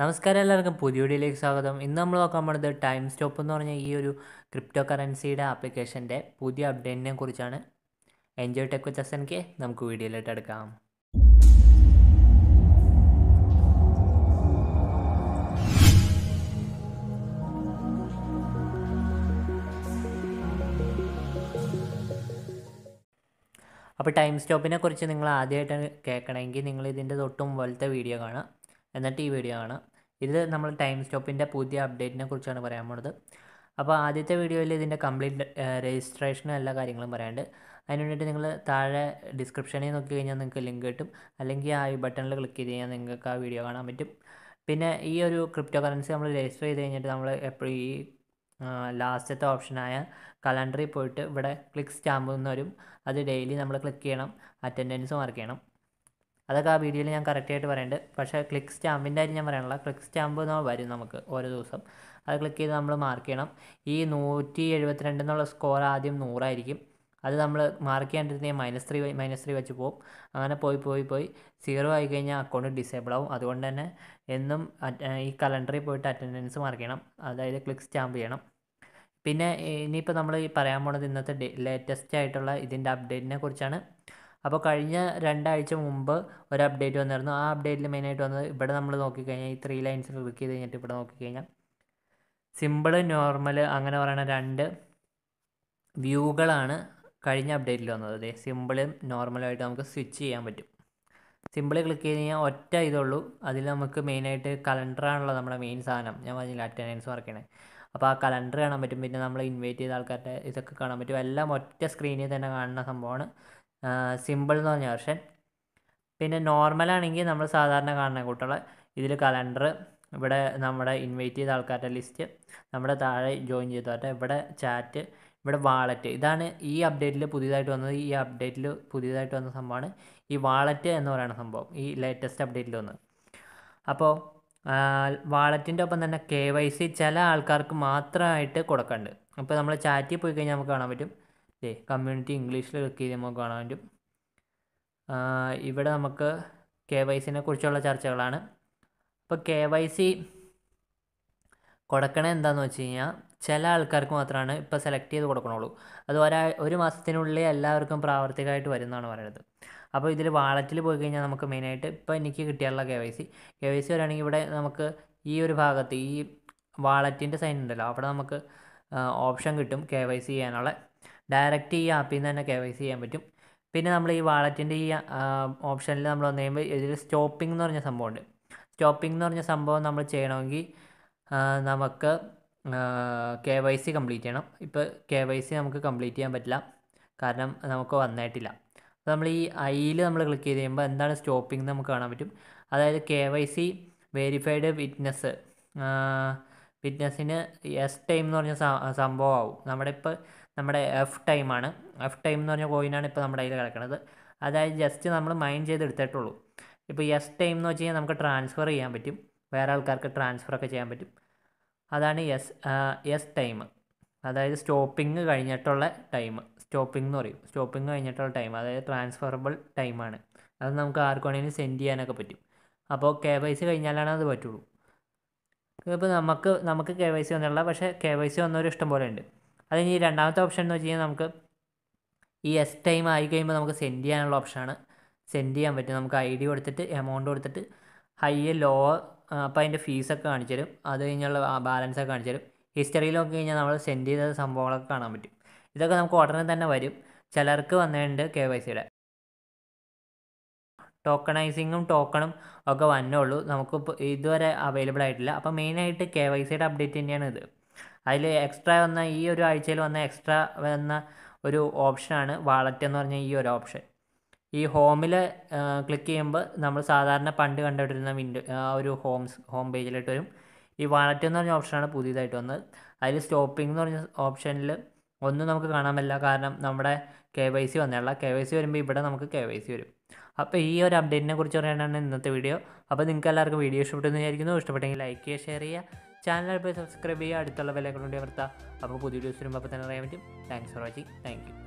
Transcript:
നമസ്കാരം എല്ലാവർക്കും പുതിയ വീഡിയോയിലേക്ക് സ്വാഗതം ഇന്ന് നമ്മൾ നോക്കാൻ പോകുന്നത് ടൈം സ്റ്റോപ്പ് എന്ന് പറഞ്ഞ ഈ ഒരു ക്രിപ്റ്റോ കറൻസിയുടെ ആപ്ലിക്കേഷൻ്റെ പുതിയ അപ്ഡേറ്റിനെ കുറിച്ചാണ് enjoy tech with S N K നമുക്ക് വീഡിയോയിലോട്ട് എടുക്കാം അപ്പോൾ ടൈം സ്റ്റോപ്പിനെ കുറിച്ച് നിങ്ങൾ ആദ്യമായിട്ട് കേൾക്കണമെങ്കിൽ നിങ്ങൾ ഇതിൻ്റെ തൊട്ടും പോലത്തെ വീഡിയോ കാണാം എന്നിട്ട് ഈ വീഡിയോ ആണ് ഇത് നമ്മൾ ടൈം സ്റ്റോപ്പിൻ്റെ പുതിയ അപ്ഡേറ്റിനെ കുറിച്ചാണ് പറയാൻ പോണത് അപ്പോൾ ആദ്യത്തെ വീഡിയോയിൽ ഇതിൻ്റെ കംപ്ലീറ്റ് രജിസ്ട്രേഷനും എല്ലാ കാര്യങ്ങളും പറയാണ്ട് അതിന് വേണ്ടിയിട്ട് നിങ്ങൾ താഴെ ഡിസ്ക്രിപ്ഷനിൽ നോക്കി കഴിഞ്ഞാൽ നിങ്ങൾക്ക് ലിങ്ക് കിട്ടും അല്ലെങ്കിൽ ആ ഈ ബട്ടണിൽ ക്ലിക്ക് ചെയ്ത് കഴിഞ്ഞാൽ നിങ്ങൾക്ക് ആ വീഡിയോ കാണാൻ പറ്റും പിന്നെ ഈ ഒരു ക്രിപ്റ്റോ കറൻസി നമ്മൾ രജിസ്റ്റർ ചെയ്ത് കഴിഞ്ഞിട്ട് നമ്മൾ എപ്പോഴും ഈ ലാസ്റ്റത്തെ ഓപ്ഷനായ കലണ്ടറിൽ പോയിട്ട് ഇവിടെ ക്ലിക്ക് സ്റ്റാമ്പ് വരും അത് ഡെയിലി നമ്മൾ ക്ലിക്ക് ചെയ്യണം അറ്റൻഡൻസ് മാർക്ക് ചെയ്യണം അതൊക്കെ ആ വീഡിയോയിൽ ഞാൻ കറക്റ്റായിട്ട് പറയേണ്ടത് പക്ഷേ ക്ലിക്ക് സ്റ്റാമ്പിൻ്റെ കാര്യം ഞാൻ പറയാനുള്ള ക്ലിക്ക് സ്റ്റാമ്പ് എന്ന് വരും നമുക്ക് ഓരോ ദിവസം അത് ക്ലിക്ക് ചെയ്ത് നമ്മൾ മാർക്ക് ചെയ്യണം ഈ നൂറ്റി എഴുപത്തിരണ്ട് എന്നുള്ള സ്കോർ ആദ്യം നൂറായിരിക്കും അത് നമ്മൾ മാർക്ക് ചെയ്യാണ്ടിരുന്നെങ്കിൽ മൈനസ് ത്രീ മൈനസ് ത്രീ വെച്ച് പോകും അങ്ങനെ പോയി പോയി പോയി സീറോ ആയി കഴിഞ്ഞാൽ അക്കൗണ്ട് ഡിസേബിൾ ആവും അതുകൊണ്ട് തന്നെ എന്നും ഈ കലണ്ടറിൽ പോയിട്ട് അറ്റൻഡൻസ് മാർക്ക് ചെയ്യണം അതായത് ക്ലിക്ക് സ്റ്റാമ്പ് ചെയ്യണം പിന്നെ ഇനിയിപ്പോൾ നമ്മൾ പറയാൻ പോണത് ഇന്നത്തെ ലേറ്റസ്റ്റ് ആയിട്ടുള്ള ഇതിൻ്റെ അപ്ഡേറ്റിനെ കുറിച്ചാണ് അപ്പോൾ കഴിഞ്ഞ രണ്ടാഴ്ച മുമ്പ് ഒരു അപ്ഡേറ്റ് വന്നായിരുന്നു ആ അപ്ഡേറ്റിൽ മെയിനായിട്ട് വന്നത് ഇവിടെ നമ്മൾ നോക്കിക്കഴിഞ്ഞാൽ ഈ ത്രീ ലൈൻസ് ക്ലിക്ക് ചെയ്ത് കഴിഞ്ഞിട്ട് ഇവിടെ നോക്കിക്കഴിഞ്ഞാൽ സിമ്പിൾ നോർമൽ അങ്ങനെ പറയുന്ന രണ്ട് വ്യൂകളാണ് കഴിഞ്ഞ അപ്ഡേറ്റിൽ വന്നത് അതെ സിമ്പിളും നോർമലായിട്ട് നമുക്ക് സ്വിച്ച് ചെയ്യാൻ പറ്റും സിമ്പിൾ ക്ലിക്ക് ചെയ്ത് കഴിഞ്ഞാൽ ഒറ്റ ഇതുള്ളൂ അതിൽ നമുക്ക് മെയിനായിട്ട് കലണ്ടറാണല്ലോ നമ്മുടെ മെയിൻ സാധനം ഞാൻ പറഞ്ഞില്ല അറ്റൻഡൻസ് വർക്കണേ അപ്പോൾ ആ കലണ്ടർ കാണാൻ പറ്റും പിന്നെ നമ്മൾ ഇൻവൈറ്റ് ചെയ്ത ആൾക്കാരുടെ ഇതൊക്കെ കാണാൻ പറ്റും എല്ലാം ഒറ്റ സ്ക്രീനിൽ തന്നെ കാണുന്ന സംഭവമാണ് സിമ്പിൾ എന്ന് പറഞ്ഞ വെർഷൻ പിന്നെ നോർമലാണെങ്കിൽ നമ്മൾ സാധാരണ കാണുന്ന കൂട്ടുള്ള ഇതിൽ കലണ്ടർ ഇവിടെ നമ്മുടെ ഇൻവൈറ്റ് ചെയ്ത ആൾക്കാരുടെ ലിസ്റ്റ് നമ്മുടെ താഴെ ജോയിൻ ചെയ്തവരുടെ ഇവിടെ ചാറ്റ് ഇവിടെ വാളറ്റ് ഇതാണ് ഈ അപ്ഡേറ്റിൽ പുതിയതായിട്ട് വന്നത് ഈ അപ്ഡേറ്റിൽ പുതിയതായിട്ട് വന്ന സംഭവമാണ് ഈ വാളറ്റ് എന്ന് പറയുന്ന സംഭവം ഈ ലേറ്റസ്റ്റ് അപ്ഡേറ്റിൽ വന്നത് അപ്പോൾ വാളറ്റിൻ്റെ ഒപ്പം തന്നെ കെ വൈ സി ചില ആൾക്കാർക്ക് മാത്രമായിട്ട് കൊടുക്കുന്നുണ്ട് അപ്പോൾ നമ്മൾ ചാറ്റിൽ പോയി കഴിഞ്ഞാൽ നമുക്ക് കാണാൻ പറ്റും കമ്മ്യൂണിറ്റി ഇംഗ്ലീഷിൽ ക്ലിക്ക് ചെയ്ത് നമുക്ക് കാണാൻ പറ്റും ഇവിടെ നമുക്ക് കെ വൈ സിനെ കുറിച്ചുള്ള ചർച്ചകളാണ് അപ്പോൾ കെ വൈ സി കൊടുക്കണത് എന്താണെന്ന് വെച്ച് കഴിഞ്ഞാൽ ചില ആൾക്കാർക്ക് മാത്രമാണ് ഇപ്പോൾ സെലക്ട് ചെയ്ത് കൊടുക്കണുള്ളൂ അത് ഒരാ ഒരു മാസത്തിനുള്ളിൽ എല്ലാവർക്കും പ്രാവർത്തികമായിട്ട് വരുന്നതാണ് പറയുന്നത് അപ്പോൾ ഇതിൽ വാളറ്റിൽ പോയി കഴിഞ്ഞാൽ നമുക്ക് മെയിനായിട്ട് ഇപ്പോൾ എനിക്ക് കിട്ടിയുള്ള K Y C K Y C വരാണെങ്കിൽ ഇവിടെ നമുക്ക് ഈ ഒരു ഭാഗത്ത് ഈ വാളറ്റിൻ്റെ സൈൻ ഉണ്ടല്ലോ അവിടെ നമുക്ക് ഓപ്ഷൻ കിട്ടും കെ വൈ സി ചെയ്യാനുള്ള ഡയറക്റ്റ് ഈ ആപ്പിൽ നിന്ന് തന്നെ കെ വൈ സി ചെയ്യാൻ പറ്റും പിന്നെ നമ്മൾ ഈ വാളറ്റിൻ്റെ ഈ ഓപ്ഷനിൽ നമ്മൾ വന്നു കഴിയുമ്പോൾ ഇതിൽ സ്റ്റോപ്പിംഗ് എന്ന് പറഞ്ഞ സംഭവമുണ്ട് സ്റ്റോപ്പിംഗ് എന്ന് പറഞ്ഞ സംഭവം നമ്മൾ ചെയ്യണമെങ്കിൽ നമുക്ക് കെ വൈ സി കംപ്ലീറ്റ് ചെയ്യണം ഇപ്പോൾ കെ വൈ സി നമുക്ക് കംപ്ലീറ്റ് ചെയ്യാൻ പറ്റില്ല കാരണം നമുക്ക് വന്നിട്ടില്ല അപ്പോൾ നമ്മൾ ഈ ഐയിൽ നമ്മൾ ക്ലിക്ക് ചെയ്ത് കഴിയുമ്പോൾ എന്താണ് സ്റ്റോപ്പിംഗ് നമുക്ക് കാണാൻ പറ്റും അതായത് K Y C verified witness ഫിറ്റ്നസ്സിന് എസ് ടൈം എന്ന് പറഞ്ഞ സംഭവമാവും നമ്മുടെ ഇപ്പോൾ നമ്മുടെ എഫ് ടൈമാണ് എഫ് ടൈം എന്ന് പറഞ്ഞ കോയിനാണ് ഇപ്പോൾ നമ്മുടെ കയ്യിൽ കിടക്കുന്നത് അതായത് ജസ്റ്റ് നമ്മൾ മൈൻഡ് ചെയ്ത് എടുത്തിട്ടുള്ളൂ ഇപ്പോൾ എസ് ടൈം എന്ന് വെച്ച് കഴിഞ്ഞാൽ നമുക്ക് ട്രാൻസ്ഫർ ചെയ്യാൻ പറ്റും വേറെ ആൾക്കാർക്ക് ട്രാൻസ്ഫർ ഒക്കെ ചെയ്യാൻ പറ്റും അതാണ് എസ് എസ് ടൈം അതായത് സ്റ്റോപ്പിങ് കഴിഞ്ഞിട്ടുള്ള ടൈം സ്റ്റോപ്പിംഗ് എന്ന് പറയും സ്റ്റോപ്പിംഗ് കഴിഞ്ഞിട്ടുള്ള ടൈം അതായത് ട്രാൻസ്ഫറബിൾ ടൈമാണ് അത് നമുക്ക് ആർക്ക് വേണമെങ്കിലും സെൻഡ് ചെയ്യാനൊക്കെ പറ്റും അപ്പോൾ കെ വൈ സി കഴിഞ്ഞാലാണ് അത് പറ്റുള്ളൂ ഇപ്പോൾ നമുക്ക് നമുക്ക് കെ വൈ സി വന്നിട്ടില്ല പക്ഷേ കെ വൈ സി വന്നവർ ഇഷ്ടം പോലെ ഉണ്ട് അത് ഇനി രണ്ടാമത്തെ ഓപ്ഷൻ എന്ന് വെച്ച് കഴിഞ്ഞാൽ നമുക്ക് ഈ എസ് ടൈം ആയി കഴിയുമ്പോൾ നമുക്ക് സെൻഡ് ചെയ്യാനുള്ള ഓപ്ഷനാണ് സെൻഡ് ചെയ്യാൻ പറ്റും നമുക്ക് ഐ ഡി കൊടുത്തിട്ട് എമൗണ്ട് കൊടുത്തിട്ട് ഹൈ ലോ അപ്പോൾ അതിൻ്റെ ഫീസൊക്കെ കാണിച്ചു തരും അത് കഴിഞ്ഞുള്ള ഒക്കെ കാണിച്ചു തരും ഹിസ്റ്ററിയിൽ നോക്കി കഴിഞ്ഞാൽ നമ്മൾ സെൻഡ് ചെയ്ത സംഭവങ്ങളൊക്കെ കാണാൻ പറ്റും ഇതൊക്കെ നമുക്ക് ഉടനെ തന്നെ വരും ചിലർക്ക് വന്നിട്ടുണ്ട് കെ വൈ സിയുടെ ടോക്കണൈസിങ്ങും ടോക്കണും ഒക്കെ വന്നുള്ളൂ നമുക്ക് ഇതുവരെ അവൈലബിൾ ആയിട്ടില്ല അപ്പോൾ മെയിനായിട്ട് കെ വൈ സിയുടെ അപ്ഡേറ്റ് തന്നെയാണ് ഇത് അതിൽ എക്സ്ട്രാ വന്ന ഈ ഒരു ആഴ്ചയിൽ വന്ന എക്സ്ട്രാ വന്ന ഒരു ഓപ്ഷനാണ് വാളറ്റ് എന്ന് പറഞ്ഞ ഈ ഒരു ഓപ്ഷൻ ഈ ഹോമിൽ ക്ലിക്ക് ചെയ്യുമ്പോൾ നമ്മൾ സാധാരണ പണ്ട് കണ്ടുകൊണ്ടിരുന്ന വിൻഡോ ഒരു ഹോംസ് ഹോം പേജിലോട്ട് വരും ഈ വാലറ്റ് എന്ന് പറഞ്ഞ ഓപ്ഷനാണ് പുതിയതായിട്ട് വന്നത് അതിൽ സ്റ്റോപ്പിംഗ് എന്ന് പറഞ്ഞ ഓപ്ഷനിൽ ഒന്നും നമുക്ക് കാണാൻ പറ്റില്ല കാരണം നമ്മുടെ കെ വൈ സി വന്നുള്ള കെ വൈ സി വരുമ്പോൾ ഇവിടെ നമുക്ക് കെ വൈ സി വരും അപ്പോൾ ഈ ഒരു അപ്ഡേറ്റിനെ കുറിച്ച് പറയാനാണ് ഇന്നത്തെ വീഡിയോ അപ്പോൾ നിങ്ങൾക്ക് എല്ലാവർക്കും വീഡിയോ ഇഷ്ടപ്പെട്ടെന്ന് വിചാരിക്കുന്നു ഇഷ്ടപ്പെട്ടെങ്കിൽ ലൈക്ക് ചെയ്യുക ഷെയർ ചെയ്യുക ചാനൽ പോയി സബ്സ്ക്രൈബ് ചെയ്യുക അടുത്തുള്ള വിലകളുണ്ട് അവർത്ത അപ്പോൾ പുതിയ വീഡിയോസ് വരുമ്പോൾ അപ്പോൾ തന്നെ അറിയാൻ പറ്റും thanks for watching thank U